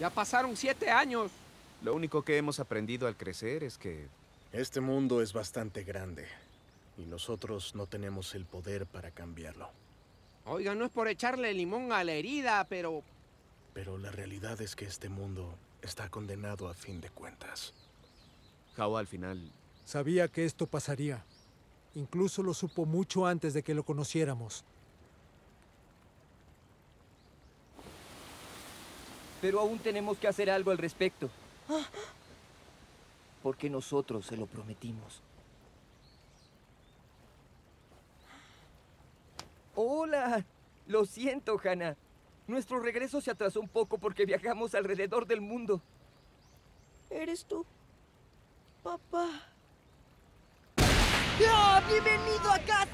Ya pasaron siete años. Lo único que hemos aprendido al crecer es que... Este mundo es bastante grande y nosotros no tenemos el poder para cambiarlo. Oiga, no es por echarle limón a la herida, pero... Pero la realidad es que este mundo está condenado a fin de cuentas. Jao al final... Sabía que esto pasaría. Incluso lo supo mucho antes de que lo conociéramos. Pero aún tenemos que hacer algo al respecto. Porque nosotros se lo prometimos. ¡Hola! Lo siento, Hannah. Nuestro regreso se atrasó un poco porque viajamos alrededor del mundo. ¿Eres tú? Papá. ¡Ah! ¡Bienvenido a